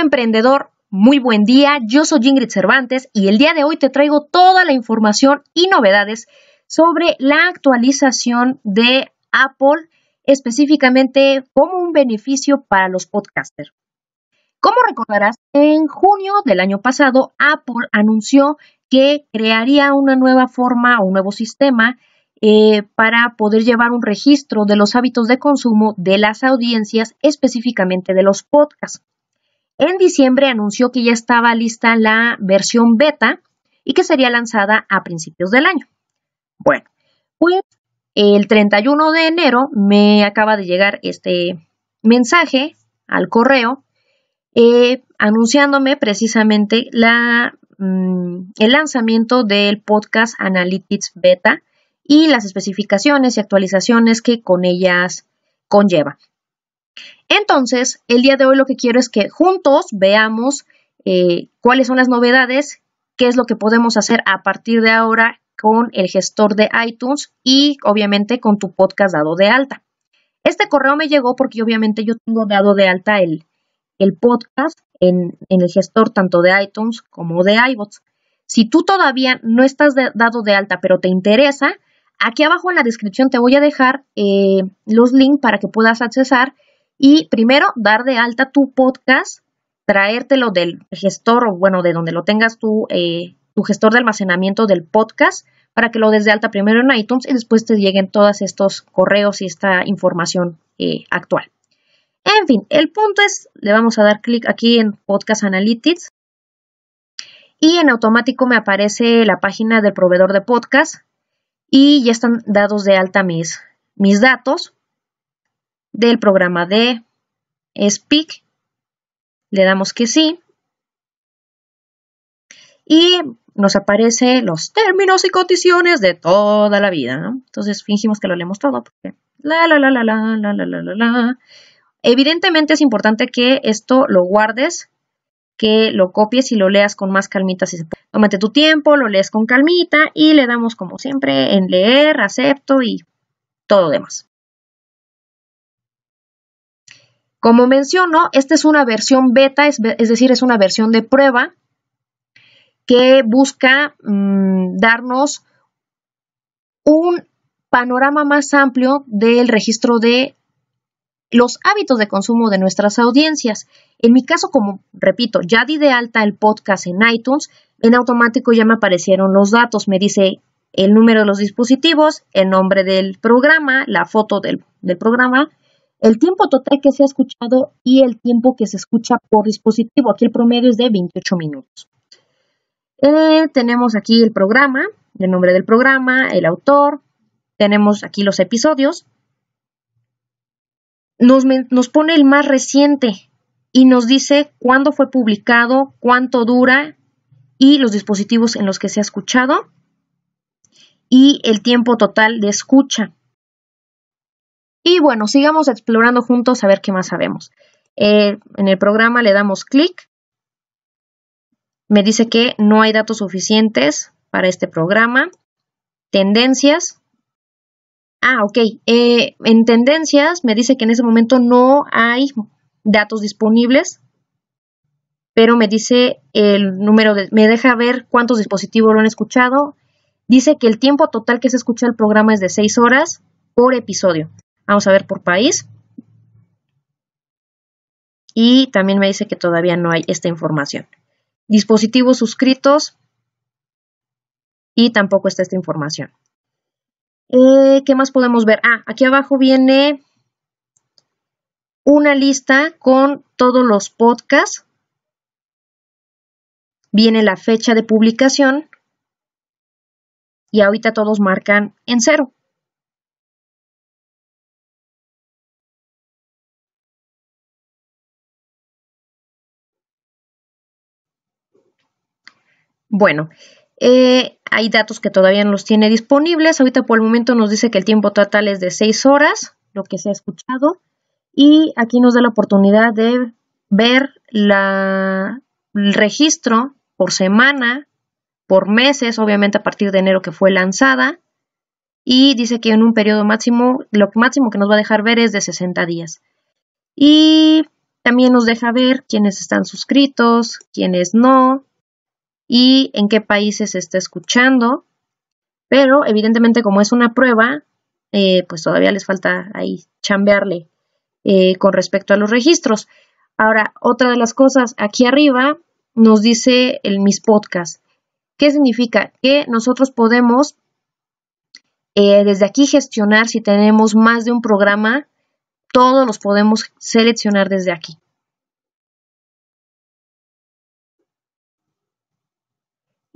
emprendedor, muy buen día, yo soy Ingrid Cervantes y el día de hoy te traigo toda la información y novedades sobre la actualización de Apple, específicamente como un beneficio para los podcasters. Como recordarás, en junio del año pasado, Apple anunció que crearía una nueva forma o un nuevo sistema eh, para poder llevar un registro de los hábitos de consumo de las audiencias, específicamente de los podcasts. En diciembre anunció que ya estaba lista la versión beta y que sería lanzada a principios del año. Bueno, pues el 31 de enero me acaba de llegar este mensaje al correo eh, anunciándome precisamente mm, el lanzamiento del podcast Analytics Beta y las especificaciones y actualizaciones que con ellas conlleva. Entonces, el día de hoy lo que quiero es que juntos veamos eh, cuáles son las novedades, qué es lo que podemos hacer a partir de ahora con el gestor de iTunes y obviamente con tu podcast dado de alta. Este correo me llegó porque obviamente yo tengo dado de alta el, podcast en, el gestor tanto de iTunes como de iBots. Si tú todavía no estás dado de alta pero te interesa, aquí abajo en la descripción te voy a dejar eh, los links para que puedas accesar y primero, dar de alta tu podcast, traértelo del gestor o bueno, de donde lo tengas eh, tu gestor de almacenamiento del podcast, para que lo des de alta primero en iTunes y después te lleguen todos estos correos y esta información eh, actual. En fin, el punto es, le vamos a dar clic aquí en Podcast Analytics y en automático me aparece la página del proveedor de podcast y ya están dados de alta mis, mis datos del programa de Speak. Le damos que sí. Y nos aparecen los términos y condiciones de toda la vida. Entonces fingimos que lo leemos todo. Porque la, la, la, la, la, la, la, la, la. Evidentemente es importante que esto lo guardes que lo copies y lo leas con más calmita si se puede. Tómate tu tiempo, lo lees con calmita y le damos como siempre en leer, acepto y todo demás. Como menciono, esta es una versión beta, es, decir, es una versión de prueba que busca mm, darnos un panorama más amplio del registro de los hábitos de consumo de nuestras audiencias. En mi caso, como repito, ya di de alta el podcast en iTunes, en automático ya me aparecieron los datos, me dice el número de los dispositivos, el nombre del programa, la foto del programa, el tiempo total que se ha escuchado y el tiempo que se escucha por dispositivo. Aquí el promedio es de 28 minutos. Eh, tenemos aquí el programa, el nombre del programa, el autor, tenemos aquí los episodios. Nos, nos pone el más reciente y nos dice cuándo fue publicado, cuánto dura y los dispositivos en los que se ha escuchado y el tiempo total de escucha. Y bueno, sigamos explorando juntos a ver qué más sabemos. Eh, en el programa le damos clic. Me dice que no hay datos suficientes para este programa. Tendencias. Ah, ok. Eh, en tendencias me dice que en ese momento no hay datos disponibles, pero me dice el número de, me deja ver cuántos dispositivos lo han escuchado. Dice que el tiempo total que se escucha el programa es de 6 horas por episodio. Vamos a ver por país. Y también me dice que todavía no hay esta información. Dispositivos suscritos. Y tampoco está esta información. Eh, ¿Qué más podemos ver? Ah, aquí abajo viene una lista con todos los podcasts. Viene la fecha de publicación y ahorita todos marcan en cero. Bueno, eh, hay datos que todavía no los tiene disponibles. Ahorita por el momento nos dice que el tiempo total es de 6 horas, lo que se ha escuchado. Y aquí nos da la oportunidad de ver el registro por semana, por meses, obviamente a partir de enero que fue lanzada. Y dice que en un periodo máximo, lo máximo que nos va a dejar ver es de 60 días. Y también nos deja ver quiénes están suscritos, quiénes no, y en qué países se está escuchando. Pero evidentemente como es una prueba, eh, pues todavía les falta ahí chambearle eh, con respecto a los registros. Ahora, otra de las cosas, aquí arriba nos dice el mis podcast. ¿Qué significa? Que nosotros podemos eh, desde aquí gestionar si tenemos más de un programa, todos los podemos seleccionar desde aquí.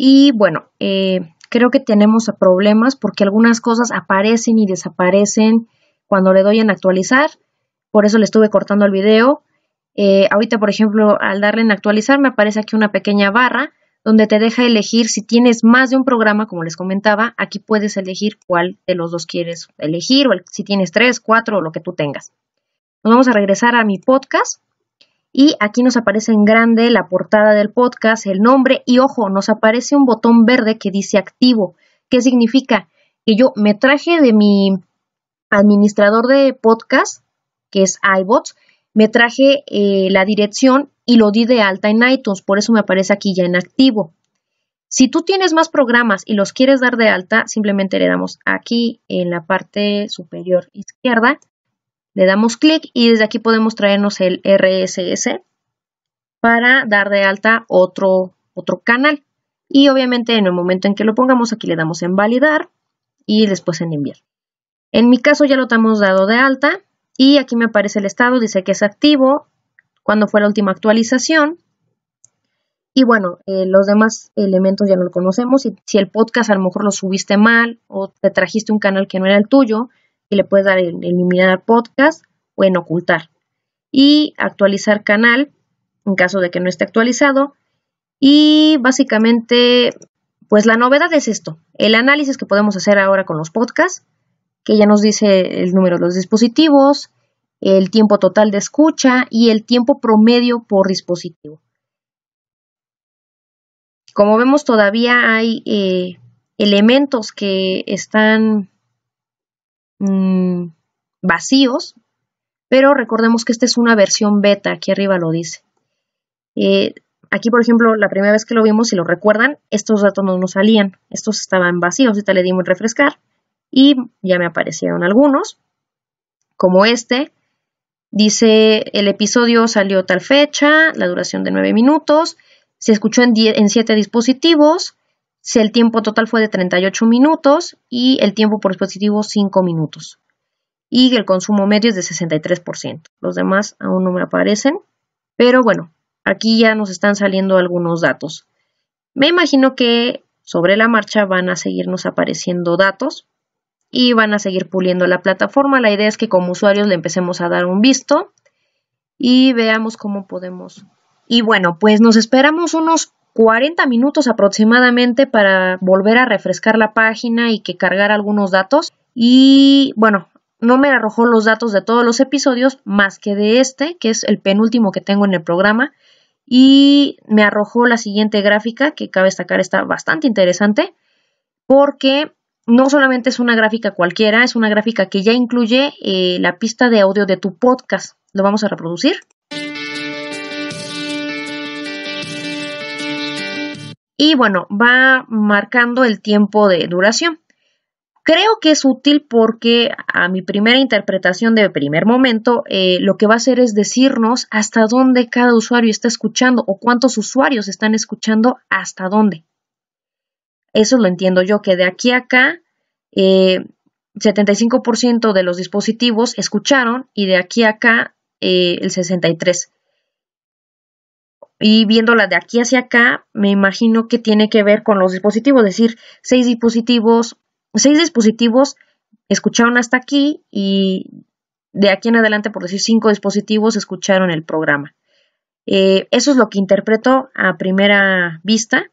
Y bueno, eh, creo que tenemos problemas porque algunas cosas aparecen y desaparecen cuando le doy en actualizar. Por eso le estuve cortando el video. Eh, ahorita, por ejemplo, al darle en actualizar me aparece aquí una pequeña barra donde te deja elegir si tienes más de un programa, como les comentaba, aquí puedes elegir cuál de los dos quieres elegir o si tienes tres, cuatro o lo que tú tengas. Nos vamos a regresar a mi podcast y aquí nos aparece en grande la portada del podcast, el nombre y ojo, nos aparece un botón verde que dice activo. ¿Qué significa? Que yo me traje de mi administrador de podcast, que es iBots, me traje eh, la dirección y lo di de alta en iTunes, por eso me aparece aquí ya en activo. Si tú tienes más programas y los quieres dar de alta, simplemente le damos aquí en la parte superior izquierda le damos clic y desde aquí podemos traernos el RSS para dar de alta otro, otro canal. Y obviamente en el momento en que lo pongamos aquí le damos en validar y después en enviar. En mi caso ya lo tenemos dado de alta y aquí me aparece el estado, dice que es activo, cuando fue la última actualización. Y bueno, eh, los demás elementos ya no lo conocemos. Y si el podcast a lo mejor lo subiste mal o te trajiste un canal que no era el tuyo, y le puedes dar en eliminar podcast o en ocultar. Y actualizar canal en caso de que no esté actualizado. Y básicamente, pues la novedad es esto, el análisis que podemos hacer ahora con los podcasts, que ya nos dice el número de los dispositivos, el tiempo total de escucha y el tiempo promedio por dispositivo. Como vemos, todavía hay eh, elementos que están Mm, vacíos, pero recordemos que esta es una versión beta, aquí arriba lo dice. Eh, aquí, por ejemplo, la primera vez que lo vimos, si lo recuerdan, estos datos no nos salían, estos estaban vacíos, ahorita le dimos refrescar y ya me aparecieron algunos, como este. Dice, el episodio salió tal fecha, la duración de 9 minutos, se escuchó en, en 7 dispositivos, si El tiempo total fue de 38 minutos y el tiempo por dispositivo 5 minutos. Y el consumo medio es de 63%. Los demás aún no me aparecen. Pero bueno, aquí ya nos están saliendo algunos datos. Me imagino que sobre la marcha van a seguirnos apareciendo datos y van a seguir puliendo la plataforma. La idea es que como usuarios le empecemos a dar un visto y veamos cómo podemos. Y bueno, pues nos esperamos unos 40 minutos aproximadamente para volver a refrescar la página y que cargar algunos datos. Y bueno, no me arrojó los datos de todos los episodios más que de este, que es el penúltimo que tengo en el programa. Y me arrojó la siguiente gráfica, que cabe destacar está bastante interesante, porque no solamente es una gráfica cualquiera, es una gráfica que ya incluye eh, la pista de audio de tu podcast. Lo vamos a reproducir. y bueno, va marcando el tiempo de duración. Creo que es útil porque a mi primera interpretación de primer momento eh, lo que va a hacer es decirnos hasta dónde cada usuario está escuchando o cuántos usuarios están escuchando hasta dónde. Eso lo entiendo yo, que de aquí a acá 75% eh, de los dispositivos escucharon y de aquí a acá eh, el 63% y viéndola de aquí hacia acá, me imagino que tiene que ver con los dispositivos, es decir, seis dispositivos, seis dispositivos escucharon hasta aquí y de aquí en adelante, por decir cinco dispositivos, escucharon el programa. Eh, eso es lo que interpreto a primera vista.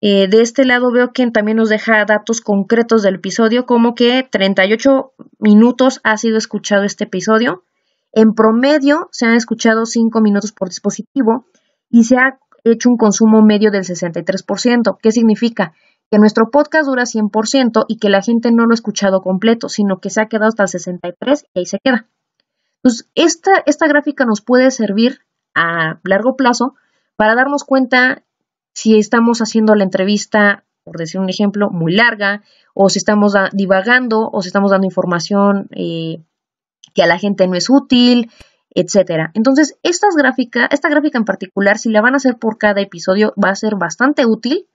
Eh, de este lado veo que también nos deja datos concretos del episodio, como que 38 minutos ha sido escuchado este episodio. En promedio se han escuchado cinco minutos por dispositivo y se ha hecho un consumo medio del 63%. ¿Qué significa? Que nuestro podcast dura 100% y que la gente no lo ha escuchado completo, sino que se ha quedado hasta el 63% y ahí se queda. Entonces, esta, esta gráfica nos puede servir a largo plazo para darnos cuenta si estamos haciendo la entrevista, por decir un ejemplo, muy larga, o si estamos divagando, o si estamos dando información eh, que a la gente no es útil, etcétera. Entonces, estas gráfica, esta gráfica en particular, si la van a hacer por cada episodio, va a ser bastante útil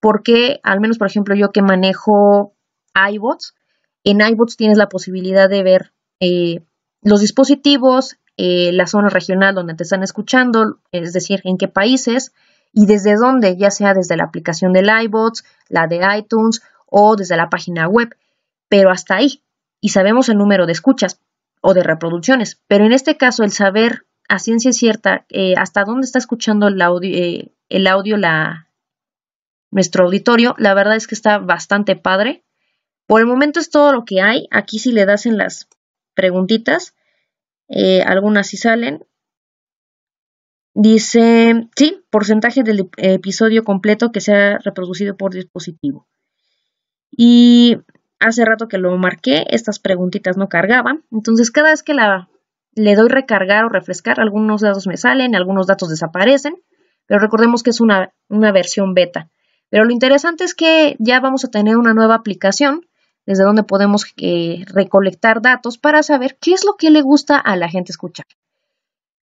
porque, al menos por ejemplo, yo que manejo iBots, en iBots tienes la posibilidad de ver eh, los dispositivos, eh, la zona regional donde te están escuchando, es decir, en qué países y desde dónde, ya sea desde la aplicación del iBots, la de iTunes o desde la página web, pero hasta ahí. Y sabemos el número de escuchas, o de reproducciones. Pero en este caso, el saber a ciencia cierta eh, hasta dónde está escuchando el audio, eh, el audio la, nuestro auditorio, la verdad es que está bastante padre. Por el momento es todo lo que hay. Aquí si le das en las preguntitas, eh, algunas sí salen. Dice, sí, porcentaje del episodio completo que se ha reproducido por dispositivo. Y hace rato que lo marqué, estas preguntitas no cargaban. Entonces, cada vez que la, le doy recargar o refrescar, algunos datos me salen, algunos datos desaparecen, pero recordemos que es una, versión beta. Pero lo interesante es que ya vamos a tener una nueva aplicación desde donde podemos eh, recolectar datos para saber qué es lo que le gusta a la gente escuchar.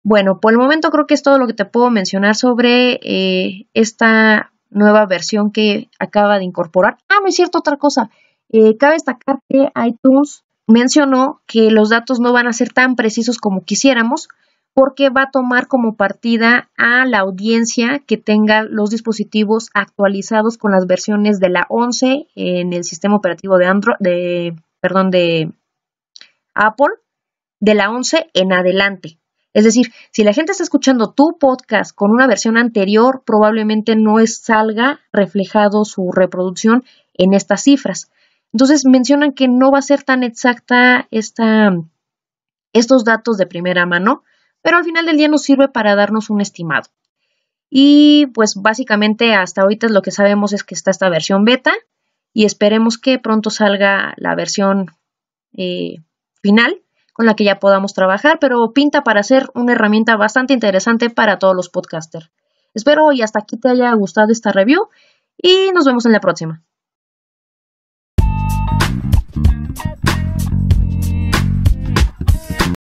Bueno, por el momento creo que es todo lo que te puedo mencionar sobre eh, esta nueva versión que acaba de incorporar. Ah, no cierto, otra cosa. Eh, cabe destacar que iTunes mencionó que los datos no van a ser tan precisos como quisiéramos porque va a tomar como partida a la audiencia que tenga los dispositivos actualizados con las versiones de la 11 en el sistema operativo de Android, de, perdón, de Apple, de la 11 en adelante. Es decir, si la gente está escuchando tu podcast con una versión anterior, probablemente no salga reflejado su reproducción en estas cifras. Entonces mencionan que no va a ser tan exacta estos datos de primera mano, pero al final del día nos sirve para darnos un estimado. Y pues básicamente hasta ahorita lo que sabemos es que está esta versión beta y esperemos que pronto salga la versión eh, final con la que ya podamos trabajar, pero pinta para ser una herramienta bastante interesante para todos los podcasters. Espero y hasta aquí te haya gustado esta review y nos vemos en la próxima. Thank you.